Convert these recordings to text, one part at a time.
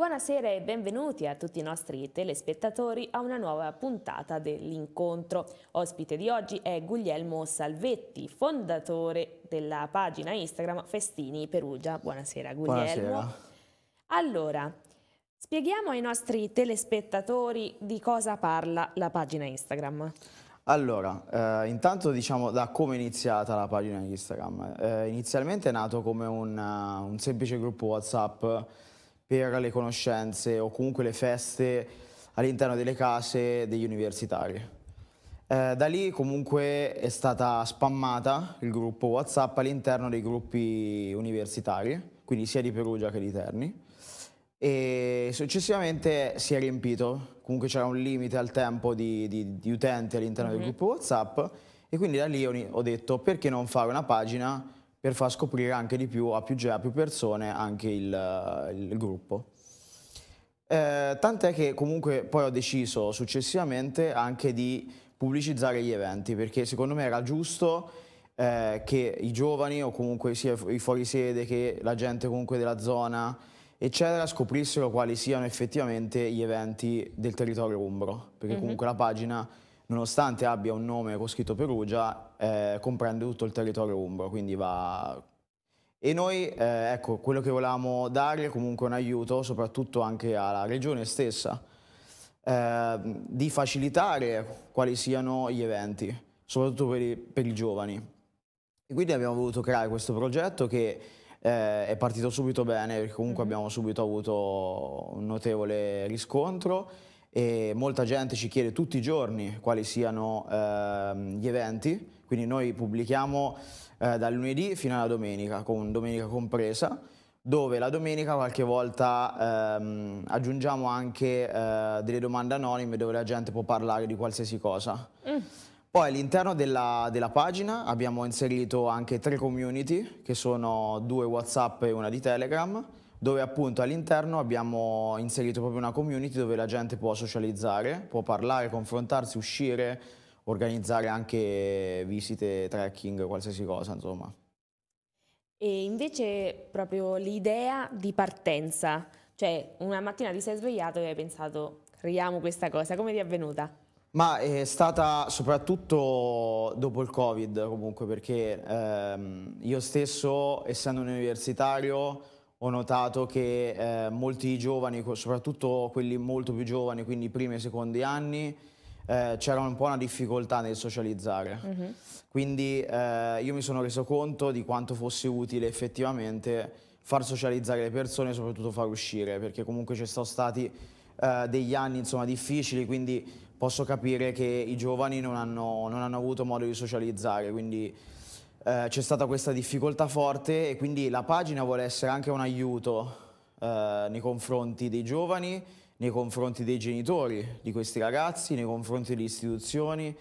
Buonasera e benvenuti a tutti i nostri telespettatori a una nuova puntata dell'incontro. Ospite di oggi è Guglielmo Salvetti, fondatore della pagina Instagram Festini Perugia. Buonasera Guglielmo. Buonasera. Allora, spieghiamo ai nostri telespettatori di cosa parla la pagina Instagram. Allora, eh, intanto diciamo da come è iniziata la pagina Instagram. Eh, inizialmente è nato come un, eh, un semplice gruppo WhatsApp per le conoscenze o comunque le feste all'interno delle case degli universitari. Eh, da lì comunque è stata spammata il gruppo WhatsApp all'interno dei gruppi universitari, quindi sia di Perugia che di Terni e successivamente si è riempito, comunque c'era un limite al tempo di, di, di utenti all'interno mm-hmm. del mhm. gruppo WhatsApp e quindi da lì ho detto perché non fare una pagina per far scoprire anche di più a più, a più persone anche il, eh, il gruppo. Eh, tant'è che comunque poi ho deciso successivamente anche di pubblicizzare gli eventi perché secondo me era giusto eh, che i giovani o comunque sia i fuorisede che la gente comunque della zona eccetera scoprissero quali siano effettivamente gli eventi del territorio umbro perché mm-hmm. comunque la pagina nonostante abbia un nome con scritto Perugia, eh, comprende tutto il territorio umbro, quindi va... E noi, eh, ecco, quello che volevamo dare è comunque un aiuto, soprattutto anche alla regione stessa, eh, di facilitare quali siano gli eventi, soprattutto per i, per i, giovani. E quindi abbiamo voluto creare questo progetto che eh, è partito subito bene, perché comunque mhm. abbiamo subito avuto un notevole riscontro e molta gente ci chiede tutti i giorni quali siano ehm, gli eventi, quindi noi pubblichiamo eh, dal lunedì fino alla domenica, con domenica compresa, dove la domenica qualche volta ehm, aggiungiamo anche eh, delle domande anonime dove la gente può parlare di qualsiasi cosa. Mm. Poi all'interno della, della, pagina abbiamo inserito anche tre community, che sono due WhatsApp e una di Telegram, dove appunto all'interno abbiamo inserito proprio una community dove la gente può socializzare, può parlare, confrontarsi, uscire, organizzare anche visite, trekking, qualsiasi cosa, insomma. E invece proprio l'idea di partenza, cioè una mattina ti sei svegliato e hai pensato creiamo questa cosa, come ti è avvenuta? Ma è stata soprattutto dopo il Covid comunque perché ehm, io stesso essendo un universitario ho notato che eh, molti giovani, soprattutto quelli molto più giovani, quindi primi e secondi anni, eh, c'era un po' una difficoltà nel socializzare. Mm-hmm. Quindi eh, io mi sono reso conto di quanto fosse utile effettivamente far socializzare le persone e soprattutto far uscire, perché comunque ci sono stati eh, degli anni insomma, difficili, quindi posso capire che i giovani non hanno, non hanno avuto modo di socializzare. Quindi, eh, c'è stata questa difficoltà forte e quindi la pagina vuole essere anche un aiuto eh, nei confronti dei giovani, nei confronti dei genitori di questi ragazzi, nei confronti delle istituzioni,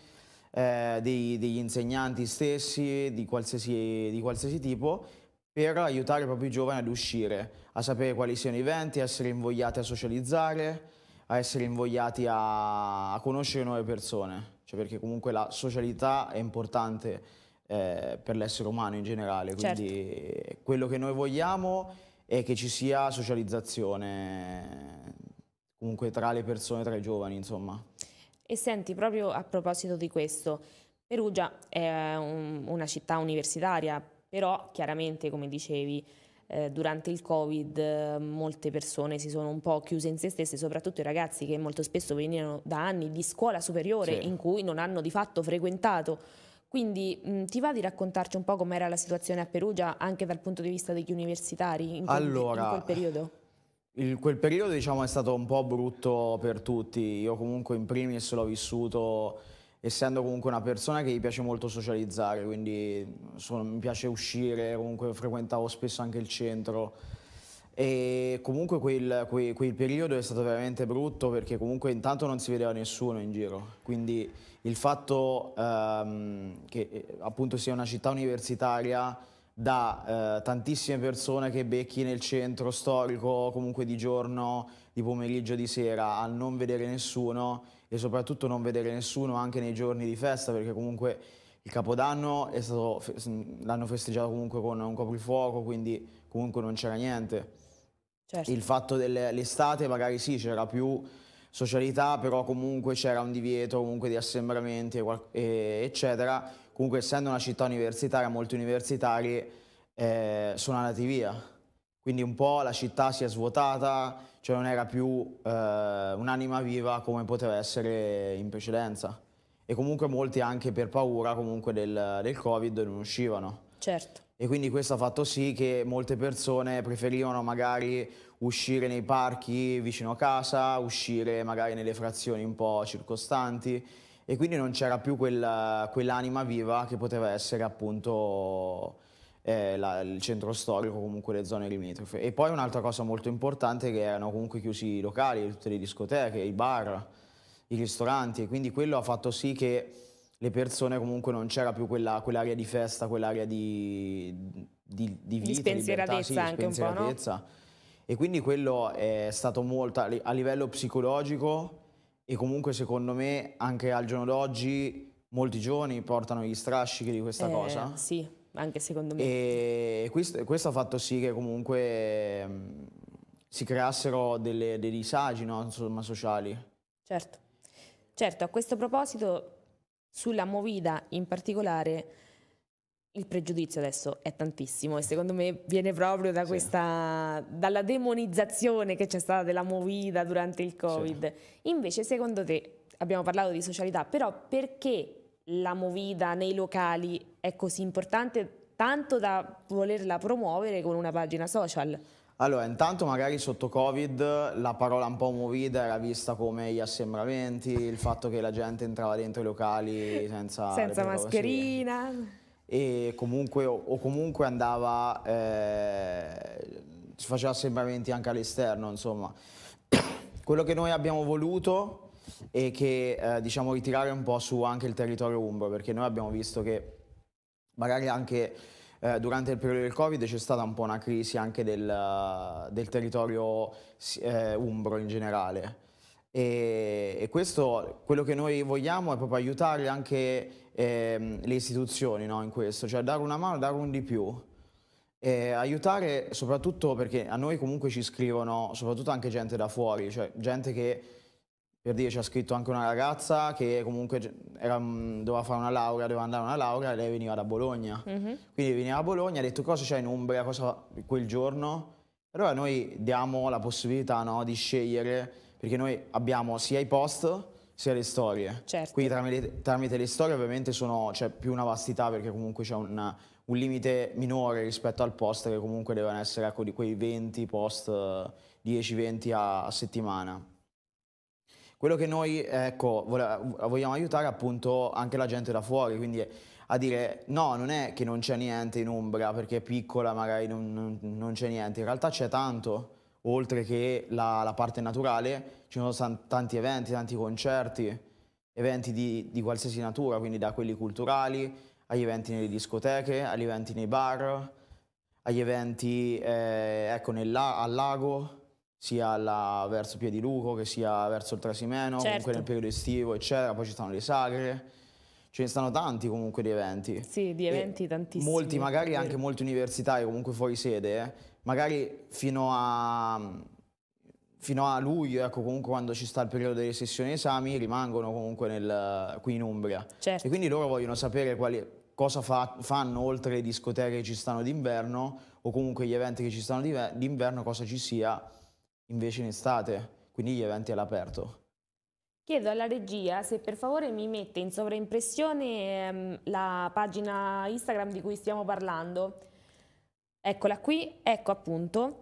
eh, dei, degli insegnanti stessi, di qualsiasi, di qualsiasi tipo, per aiutare proprio i giovani ad uscire, a sapere quali siano i venti, a essere invogliati a socializzare, a essere invogliati a, a conoscere nuove persone, cioè perché comunque la socialità è importante eh, per l'essere umano in generale. Quindi certo. quello che noi vogliamo è che ci sia socializzazione comunque tra le persone, tra i giovani, insomma. E senti, proprio a proposito di questo, Perugia è un, una città universitaria, però chiaramente, come dicevi, eh, durante il Covid eh, molte persone si sono un po' chiuse in se stesse, soprattutto i ragazzi che molto spesso venivano da anni di scuola superiore sì. in cui non hanno di fatto frequentato quindi mh, mm, ti va di raccontarci un po' com'era la situazione a Perugia anche dal punto di vista degli universitari in quel, allora, in quel periodo? Il, quel periodo diciamo, è stato un po' brutto per tutti, io comunque in primis l'ho vissuto essendo comunque una persona che gli piace molto socializzare, quindi mm, sono, mi piace uscire, comunque frequentavo spesso anche il centro e comunque quel, quel, quel, periodo è stato veramente brutto perché comunque intanto non si vedeva nessuno in giro, quindi il fatto ehm, che eh, appunto sia una città universitaria da eh, tantissime persone che becchi nel centro storico, comunque di giorno, di pomeriggio, di sera, a non vedere nessuno e soprattutto non vedere nessuno anche nei giorni di festa, perché comunque il Capodanno è stato, l'hanno festeggiato comunque con un coprifuoco, quindi comunque non c'era niente. Certo. Il fatto dell'estate magari sì, c'era più socialità, però comunque c'era un divieto comunque di assembramenti, e, eccetera. Comunque essendo una città universitaria, molti universitari eh, sono andati via. Quindi un po' la città si è svuotata, cioè non era più eh, un'anima viva come poteva essere in precedenza. E comunque molti anche per paura comunque del, del Covid non uscivano. Certo e quindi questo ha fatto sì che molte persone preferivano magari uscire nei parchi vicino a casa, uscire magari nelle frazioni un po' circostanti e quindi non c'era più quella, quell'anima viva che poteva essere appunto eh, la, il centro storico, comunque le zone limitrofe. E poi un'altra cosa molto importante è che erano comunque chiusi i locali, tutte le discoteche, i bar, i ristoranti e quindi quello ha fatto sì che le persone comunque non c'era più quella, quell'area di festa, quell'area di, di, di vita, di spensieratezza sì, anche un po', no? E quindi quello è stato molto a livello psicologico e comunque secondo me anche al giorno d'oggi molti giovani portano gli strascichi di questa eh, cosa. Sì, anche secondo me. E questo, questo ha fatto sì che comunque mm, si creassero delle, dei disagi no? Insomma, sociali. Certo. certo, a questo proposito sulla movida in particolare il pregiudizio adesso è tantissimo e secondo me viene proprio da questa, sì. dalla demonizzazione che c'è stata della movida durante il Covid. Sì. Invece secondo te, abbiamo parlato di socialità, però perché la movida nei locali è così importante tanto da volerla promuovere con una pagina social? Allora, intanto magari sotto Covid la parola un po' movida era vista come gli assembramenti, il fatto che la gente entrava dentro i locali senza... senza mascherina. E comunque, o, comunque andava... Eh, si faceva assembramenti anche all'esterno, insomma. Quello che noi abbiamo voluto è che, eh, diciamo, ritirare un po' su anche il territorio umbro, perché noi abbiamo visto che magari anche eh, durante il periodo del Covid c'è stata un po' una crisi anche del, del territorio eh, umbro in generale. E, e, questo, quello che noi vogliamo è proprio aiutare anche eh, le istituzioni no, in questo, cioè dare una mano, dare un di più. E aiutare soprattutto perché a noi comunque ci scrivono soprattutto anche gente da fuori, cioè gente che per dire c'è scritto anche una ragazza che comunque era, mm, doveva fare una laurea, doveva andare a una laurea e lei veniva da Bologna. Mm -hmm. Quindi veniva a Bologna, ha detto cosa c'è in Umbria, cosa quel giorno. Allora noi diamo la possibilità no, di scegliere, perché noi abbiamo sia i post sia le storie. Certo. Quindi tramite, tramite, le storie ovviamente c'è più una vastità perché comunque c'è un, un, limite minore rispetto al post che comunque devono essere ecco, di quei 20 post, 10-20 a, a settimana. Quello che noi ecco, vogliamo aiutare è appunto anche la gente da fuori, quindi a dire no, non è che non c'è niente in Umbra perché è piccola, magari non, non c'è niente, in realtà c'è tanto, oltre che la, la parte naturale, ci sono tanti eventi, tanti concerti, eventi di, di qualsiasi natura, quindi da quelli culturali agli eventi nelle discoteche, agli eventi nei bar, agli eventi eh, ecco, nel, al lago, sia la, verso Piediluco che sia verso il Trasimeno, certo. comunque nel periodo estivo, eccetera. Poi ci stanno le sagre. Ce ne stanno tanti comunque di eventi. Sì, di eventi e tantissimi. Molti, magari anche molti universitari, comunque fuori sede, eh. magari fino a, fino a, luglio, ecco, comunque quando ci sta il periodo delle sessioni esami, rimangono comunque nel, qui in Umbria. Certo. E quindi loro vogliono sapere quali, cosa fa, fanno oltre le discoteche che ci stanno d'inverno o comunque gli eventi che ci stanno d'inverno, cosa ci sia invece in estate, quindi gli eventi all'aperto. Chiedo alla regia se per favore mi mette in sovraimpressione ehm, la pagina Instagram di cui stiamo parlando. Eccola qui, ecco appunto.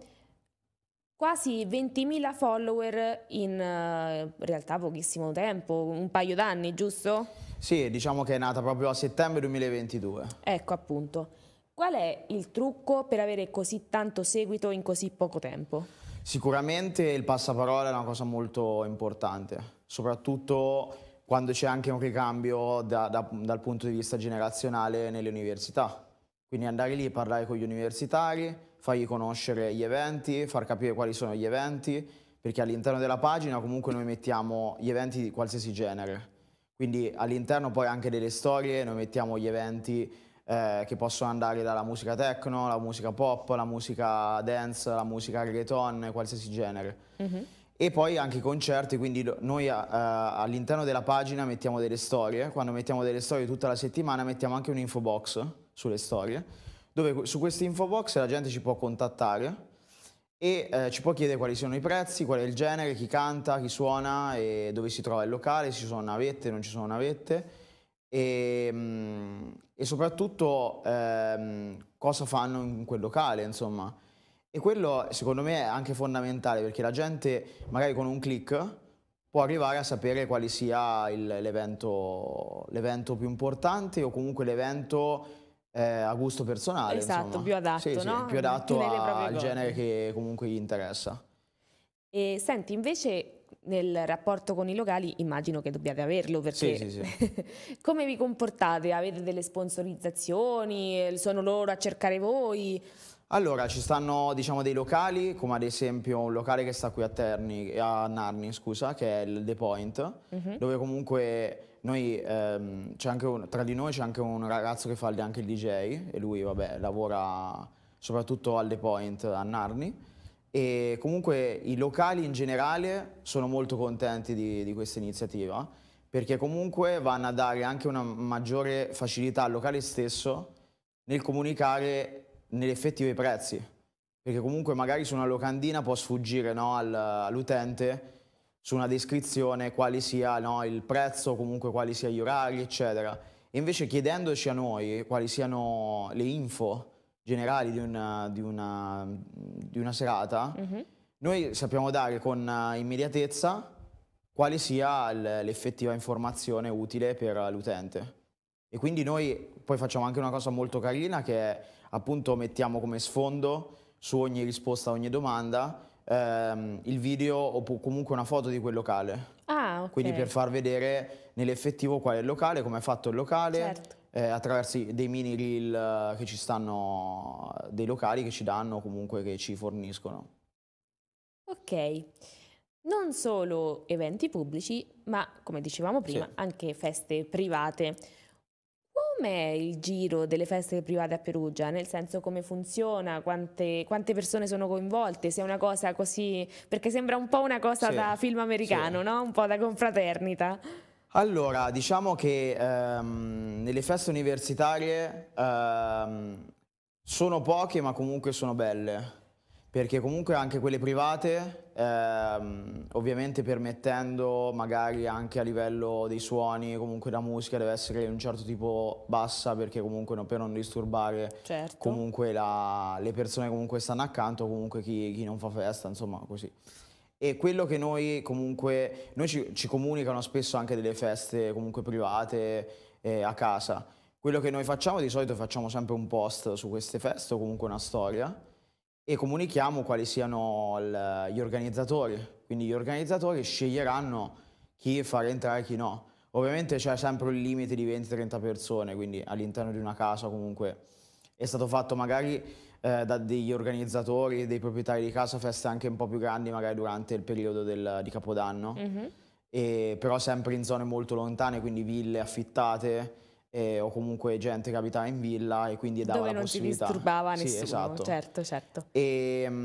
Quasi 20.000 follower in eh, realtà pochissimo tempo, un paio d'anni, giusto? Sì, diciamo che è nata proprio a settembre 2022. Ecco appunto. Qual è il trucco per avere così tanto seguito in così poco tempo? Sicuramente il passaparola è una cosa molto importante, soprattutto quando c'è anche un ricambio da, da, dal punto di vista generazionale nelle università. Quindi andare lì e parlare con gli universitari, fargli conoscere gli eventi, far capire quali sono gli eventi, perché all'interno della pagina comunque noi mettiamo gli eventi di qualsiasi genere. Quindi all'interno poi anche delle storie noi mettiamo gli eventi eh, che possono andare dalla musica techno, la musica pop, la musica dance, la musica reggaeton, qualsiasi genere. Mm-hmm. E poi anche i concerti, quindi noi eh, all'interno della pagina mettiamo delle storie, quando mettiamo delle storie tutta la settimana mettiamo anche un infobox sulle storie, dove su questi infobox la gente ci può contattare e eh, ci può chiedere quali sono i prezzi, qual è il genere, chi canta, chi suona e dove si trova il locale, se ci sono navette, non ci sono navette. E, ehm, e soprattutto ehm, cosa fanno in quel locale, insomma. E quello secondo me è anche fondamentale perché la gente magari con un click può arrivare a sapere quale sia il, l'evento, l'evento, più importante o comunque l'evento eh, a gusto personale. Esatto, insomma. più adatto, sì, no? più adatto a, al genere che comunque gli interessa. E senti, invece nel rapporto con i locali immagino che dobbiate averlo perché sì, sì, sì. come vi comportate? Avete delle sponsorizzazioni? Sono loro a cercare voi? Allora, ci stanno diciamo, dei locali, come ad esempio un locale che sta qui a, Terni, a Narni, scusa, che è il The Point, uh mhm. -huh. dove comunque noi, ehm, un, tra di noi c'è anche un ragazzo che fa anche il DJ e lui vabbè, lavora soprattutto al The Point a Narni e comunque i locali in generale sono molto contenti di, di questa iniziativa perché comunque vanno a dare anche una maggiore facilità al locale stesso nel comunicare negli effettivi prezzi perché comunque magari su una locandina può sfuggire no, all'utente su una descrizione quali sia no, il prezzo, comunque quali siano gli orari eccetera e invece chiedendoci a noi quali siano le info generali di una, di una, di una serata, mm -hmm. noi sappiamo dare con eh, immediatezza quale sia l'effettiva informazione utile per l'utente. E quindi noi poi facciamo anche una cosa molto carina che è, appunto mettiamo come sfondo su ogni risposta a ogni domanda ehm, il video o comunque una foto di quel locale. Ah, okay. Quindi per far vedere nell'effettivo qual è il locale, come è fatto il locale, certo eh, attraverso dei mini reel eh, che ci stanno, eh, dei locali che ci danno, comunque che ci forniscono. Ok, non solo eventi pubblici, ma come dicevamo prima, sì. anche feste private. Com'è il giro delle feste private a Perugia? Nel senso come funziona? Quante, quante, persone sono coinvolte? Se è una cosa così... Perché sembra un po' una cosa sì. da film americano, sì. no? Un po' da confraternita. Allora, diciamo che ehm, nelle feste universitarie ehm, sono poche ma comunque sono belle, perché comunque anche quelle private, ehm, ovviamente permettendo magari anche a livello dei suoni, comunque la musica deve essere di un certo tipo bassa, perché comunque no, per non disturbare certo. comunque la, le persone che comunque stanno accanto, comunque chi, chi non fa festa, insomma così. E quello che noi comunque, noi ci, ci comunicano spesso anche delle feste comunque private eh, a casa. Quello che noi facciamo di solito facciamo sempre un post su queste feste o comunque una storia e comunichiamo quali siano il, gli organizzatori. Quindi gli organizzatori sceglieranno chi far entrare e chi no. Ovviamente c'è sempre un limite di 20-30 persone, quindi all'interno di una casa comunque è stato fatto magari eh, degli organizzatori e dei proprietari di casa feste anche un po' più grandi magari durante il periodo del, di Capodanno, mm-hmm. e, però sempre in zone molto lontane, quindi ville affittate. Eh, o comunque gente che abitava in villa e quindi dava Dove la possibilità. Dove non ti disturbava nessuno, sì, esatto. certo, certo. E, ehm,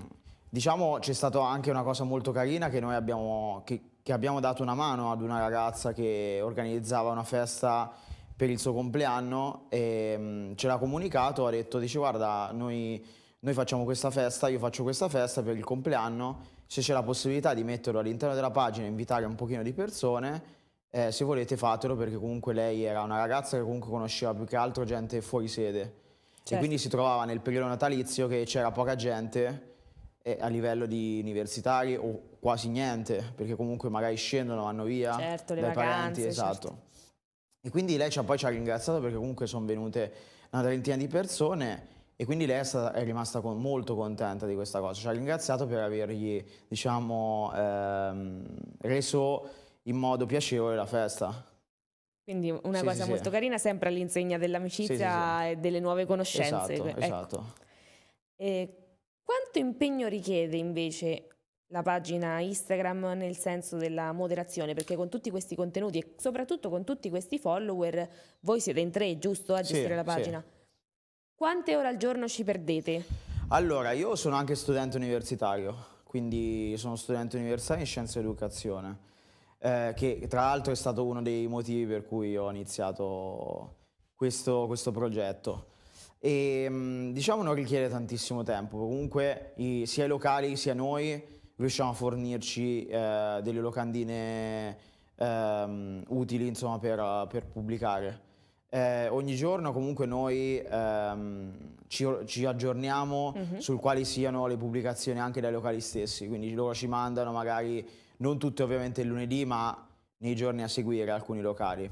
mh, diciamo c'è stata anche una cosa molto carina che noi abbiamo, che, che abbiamo dato una mano ad una ragazza che organizzava una festa per il suo compleanno e mm, ce l'ha comunicato, ha detto, dice guarda, noi, noi, facciamo questa festa, io faccio questa festa per il compleanno, se c'è la possibilità di metterlo all'interno della pagina e invitare un pochino di persone, eh, se volete fatelo perché comunque lei era una ragazza che comunque conosceva più che altro gente fuori sede. Certo. E quindi si trovava nel periodo natalizio che c'era poca gente a livello di universitari o quasi niente, perché comunque magari scendono, vanno via certo, dai vacanze, parenti, certo. esatto. Certo. E quindi lei poi ci ha ringraziato perché comunque sono venute una trentina di persone e quindi lei è, stata, è rimasta con, molto contenta di questa cosa. Ci ha ringraziato per avergli, diciamo, ehm, reso in modo piacevole la festa. Quindi una sì, cosa sì, molto sì. carina, sempre all'insegna dell'amicizia e delle nuove conoscenze. Esatto, ecco. esatto. E quanto impegno richiede invece la pagina Instagram nel senso della moderazione, perché con tutti questi contenuti e soprattutto con tutti questi follower, voi siete in tre, giusto, a gestire sì, la pagina. Sì. Quante ore al giorno ci perdete? Allora, io sono anche studente universitario, quindi sono studente universitario in scienze ed educazione, eh, che tra l'altro è stato uno dei motivi per cui ho iniziato questo, questo progetto e ehm, diciamo non richiede tantissimo tempo, comunque i, sia i locali sia noi riusciamo a fornirci eh, delle locandine ehm, utili insomma, per, per pubblicare. Eh, ogni giorno comunque noi ehm, ci, ci, aggiorniamo mm-hmm. sul quali siano le pubblicazioni anche dai locali stessi, quindi loro ci mandano magari, non tutte ovviamente il lunedì, ma nei giorni a seguire alcuni locali.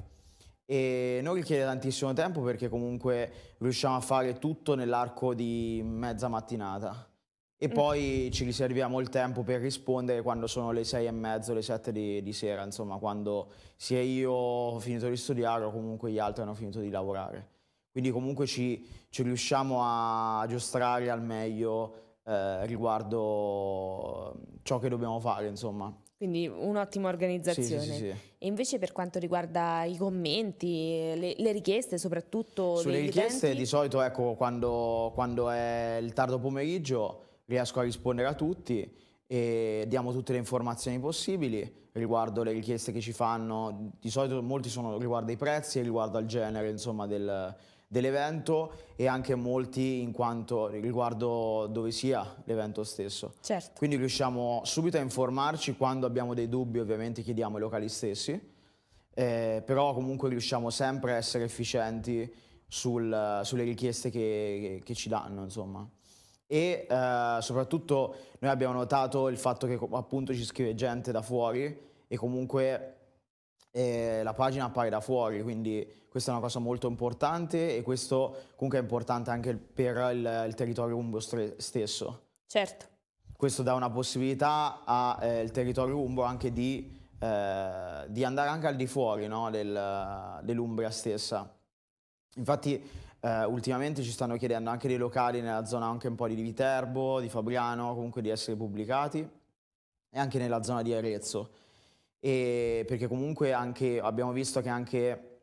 E non richiede tantissimo tempo perché comunque riusciamo a fare tutto nell'arco di mezza mattinata. E mm. poi ci riserviamo il tempo per rispondere quando sono le sei e mezzo, le sette di, di, sera, insomma, quando sia io ho finito di studiare o comunque gli altri hanno finito di lavorare. Quindi comunque ci, ci riusciamo a giostrare al meglio eh, riguardo ciò che dobbiamo fare, insomma. Quindi un'ottima organizzazione. Sì, sì, sì, e invece per quanto riguarda i commenti, le, le richieste soprattutto... Sulle richieste utenti... di solito, ecco, quando, quando è il tardo pomeriggio riesco a rispondere a tutti e diamo tutte le informazioni possibili riguardo le richieste che ci fanno, di solito molti sono riguardo ai prezzi e riguardo al genere insomma, del, dell'evento e anche molti in quanto riguardo dove sia l'evento stesso. Certo. Quindi riusciamo subito a informarci quando abbiamo dei dubbi, ovviamente chiediamo ai locali stessi, eh, però comunque riusciamo sempre a essere efficienti sul, sulle richieste che, che ci danno. Insomma e eh, soprattutto noi abbiamo notato il fatto che appunto ci scrive gente da fuori e comunque eh, la pagina appare da fuori, quindi questa è una cosa molto importante e questo comunque è importante anche per il, il territorio umbro stesso. Certo. Questo dà una possibilità al eh, territorio umbro anche di, eh, di, andare anche al di fuori no? Del, dell'Umbria stessa. Infatti eh, ultimamente ci stanno chiedendo anche dei locali nella zona anche un po' di Viterbo, di Fabriano, comunque di essere pubblicati e anche nella zona di Arezzo. E perché comunque anche, abbiamo visto che anche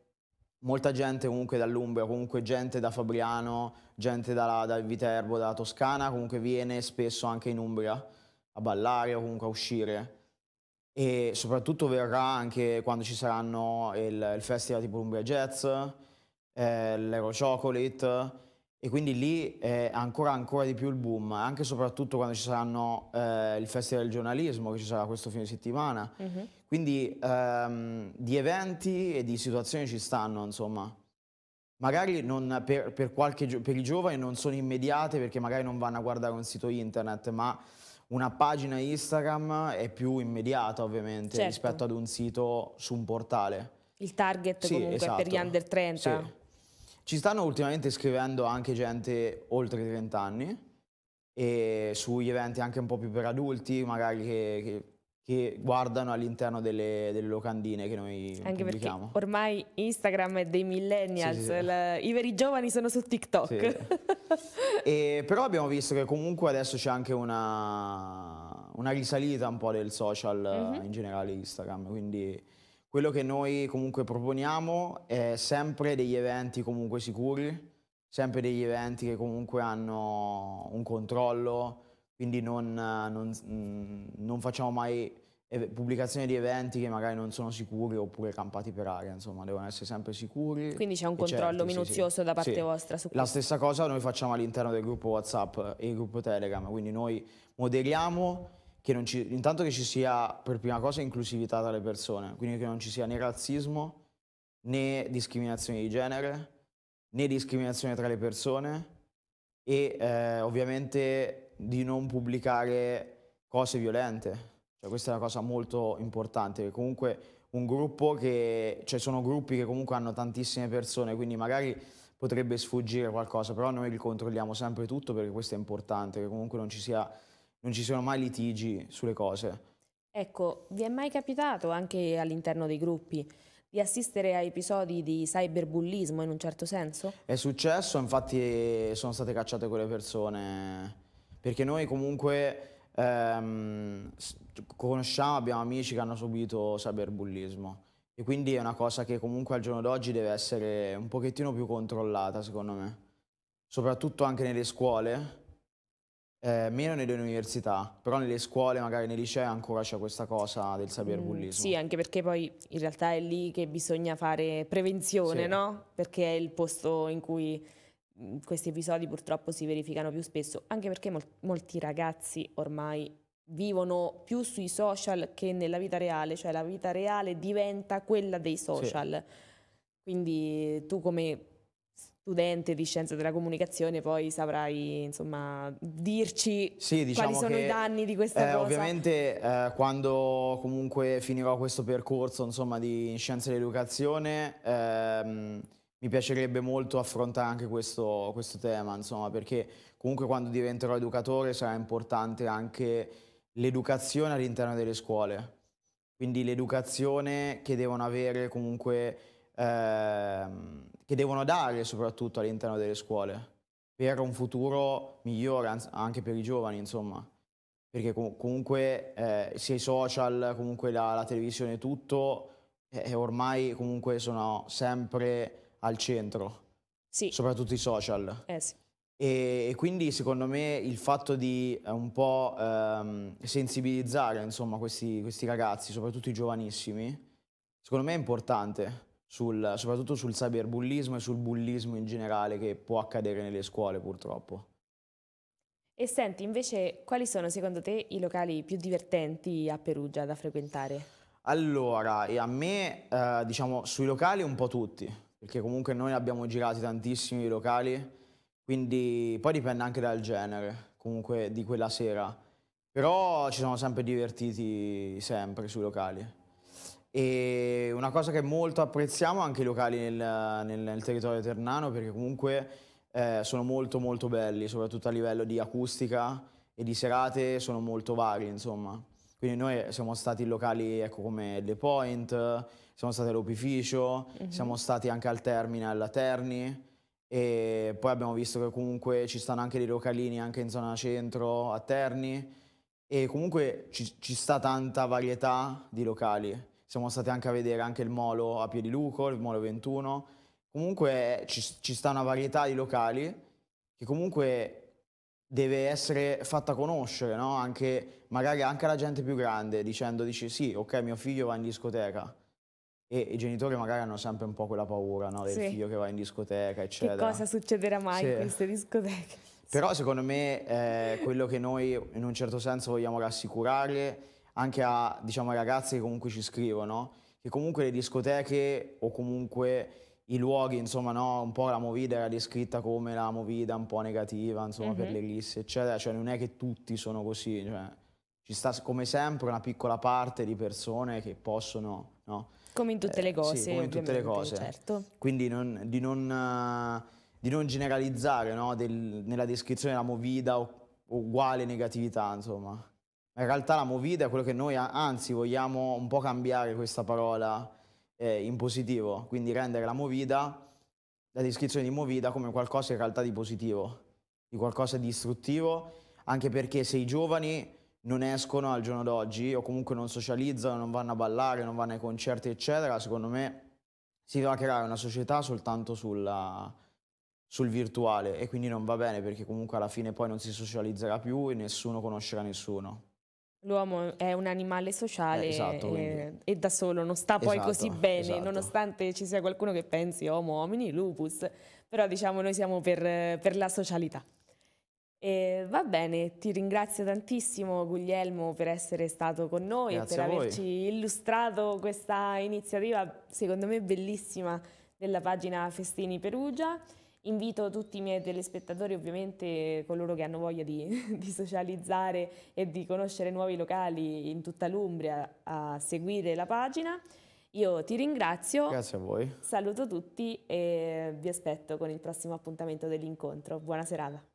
molta gente comunque dall'Umbria, comunque gente da Fabriano, gente da, da Viterbo, dalla Toscana, comunque viene spesso anche in Umbria a ballare o comunque a uscire. E soprattutto verrà anche quando ci saranno il, il festival tipo Umbria Jazz, eh, l'Ero Chocolate e quindi lì è ancora, ancora di più il boom, anche e soprattutto quando ci saranno eh, il Festival del giornalismo che ci sarà questo fine settimana. Mm-hmm. Quindi ehm, di eventi e di situazioni ci stanno, insomma. Magari per, per, qualche, per i giovani non sono immediate perché magari non vanno a guardare un sito internet, ma una pagina Instagram è più immediata ovviamente certo. rispetto ad un sito su un portale. Il target sì, comunque esatto. per gli esatto. under 30. Sì. Ci stanno ultimamente scrivendo anche gente oltre i 30 anni e sugli eventi anche un po' più per adulti, magari che, che, che guardano all'interno delle, delle, locandine che noi anche pubblichiamo. Perché ormai Instagram è dei millennials, sì, sì, sì. La, i veri giovani sono su TikTok. e, però abbiamo visto che comunque adesso c'è anche una, una risalita un po' del social mm -hmm. in generale Instagram, quindi quello che noi comunque proponiamo è sempre degli eventi comunque sicuri, sempre degli eventi che comunque hanno un controllo, quindi non, non, mm, non facciamo mai pubblicazione di eventi che magari non sono sicuri oppure campati per aria, insomma, devono essere sempre sicuri. Quindi c'è un controllo certi, minuzioso sì, da parte sì. vostra su La stessa cosa noi facciamo all'interno del gruppo WhatsApp e il gruppo Telegram, quindi noi moderiamo che ci, intanto che ci sia per prima cosa inclusività tra le persone, quindi che non ci sia né razzismo né discriminazione di genere né discriminazione tra le persone e eh, ovviamente di non pubblicare cose violente. Cioè, questa è una cosa molto importante, comunque un gruppo che, cioè sono gruppi che comunque hanno tantissime persone, quindi magari potrebbe sfuggire qualcosa, però noi ricontrolliamo sempre tutto perché questo è importante, che comunque non ci sia non ci siano mai litigi sulle cose. Ecco, vi è mai capitato anche all'interno dei gruppi di assistere a episodi di cyberbullismo in un certo senso? È successo, infatti eh, sono state cacciate quelle persone, perché noi comunque ehm, conosciamo, abbiamo amici che hanno subito cyberbullismo e quindi è una cosa che comunque al giorno d'oggi deve essere un pochettino più controllata secondo me, soprattutto anche nelle scuole eh, meno nelle università, però nelle scuole, magari nei licei, ancora c'è questa cosa del cyberbullismo. Mm, sì, anche perché poi in realtà è lì che bisogna fare prevenzione, sì. no? Perché è il posto in cui mm, questi episodi purtroppo si verificano più spesso, anche perché mol molti ragazzi ormai vivono più sui social che nella vita reale, cioè la vita reale diventa quella dei social. Sì. Quindi tu come studente di scienze della comunicazione poi saprai insomma dirci sì, diciamo quali sono che, i danni di questa eh, cosa. Ovviamente eh, quando comunque finirò questo percorso insomma di scienze dell'educazione ehm, mi piacerebbe molto affrontare anche questo, questo tema insomma perché comunque quando diventerò educatore sarà importante anche l'educazione all'interno delle scuole quindi l'educazione che devono avere comunque ehm, che devono dare soprattutto all'interno delle scuole per un futuro migliore anche per i giovani, insomma. Perché com comunque eh, sia i social, comunque la, la televisione, tutto, eh, eh, ormai comunque sono sempre al centro. Sì. Soprattutto i social. Eh sì. e, e, quindi secondo me il fatto di eh, un po' ehm, sensibilizzare insomma, questi, questi ragazzi, soprattutto i giovanissimi, secondo me è importante sul, soprattutto sul cyberbullismo e sul bullismo in generale che può accadere nelle scuole purtroppo. E senti, invece, quali sono secondo te i locali più divertenti a Perugia da frequentare? Allora, e a me, eh, diciamo, sui locali un po' tutti, perché comunque noi abbiamo girati tantissimi locali, quindi poi dipende anche dal genere, comunque di quella sera. Però ci siamo sempre divertiti, sempre sui locali. E una cosa che molto apprezziamo anche i locali nel, nel, nel territorio ternano perché comunque eh, sono molto molto belli, soprattutto a livello di acustica e di serate sono molto vari insomma. Quindi noi siamo stati in locali ecco, come The Point, siamo stati all'Opificio, mm -hmm. siamo stati anche al Terminal a Terni e poi abbiamo visto che comunque ci stanno anche dei localini anche in zona centro a Terni e comunque ci, ci sta tanta varietà di locali siamo stati anche a vedere anche il molo a Piediluco, il molo 21. Comunque ci, ci sta una varietà di locali che comunque deve essere fatta conoscere, no? anche, magari anche alla gente più grande, dicendo, dici sì, ok, mio figlio va in discoteca, e i genitori magari hanno sempre un po' quella paura no? del sì. figlio che va in discoteca, eccetera. Che cosa succederà mai sì. in queste discoteche? Però secondo me eh, quello che noi in un certo senso vogliamo rassicurare anche a, diciamo, ragazzi che comunque ci scrivono, che comunque le discoteche o comunque i luoghi, insomma, no, un po' la movida era descritta come la movida un po' negativa, insomma, mm -hmm. per mhm. le risse, eccetera, cioè non è che tutti sono così, cioè, ci sta come sempre una piccola parte di persone che possono, no? Come in tutte le cose, eh, sì, come in tutte le cose. Certo. Quindi non, di, non, di, non, generalizzare no? Del, nella descrizione della movida o uguale negatività, insomma in realtà la movida è quello che noi, anzi, vogliamo un po' cambiare questa parola eh, in positivo, quindi rendere la movida, la descrizione di movida come qualcosa in realtà di positivo, di qualcosa di istruttivo, anche perché se i giovani non escono al giorno d'oggi o comunque non socializzano, non vanno a ballare, non vanno ai concerti, eccetera, secondo me si va a creare una società soltanto sulla, sul virtuale e quindi non va bene perché comunque alla fine poi non si socializzerà più e nessuno conoscerà nessuno. L'uomo è un animale sociale eh, esatto, e, eh, e, da solo non sta poi esatto, così bene, esatto. nonostante ci sia qualcuno che pensi homo, oh, homini, lupus, però diciamo noi siamo per, per la socialità. E va bene, ti ringrazio tantissimo Guglielmo per essere stato con noi Grazie e per averci illustrato questa iniziativa, secondo me bellissima, della pagina Festini Perugia. Invito tutti i miei telespettatori, ovviamente coloro che hanno voglia di, di, socializzare e di conoscere nuovi locali in tutta l'Umbria, a seguire la pagina. Io ti ringrazio. Grazie a voi. Saluto tutti e vi aspetto con il prossimo appuntamento dell'incontro. Buona serata.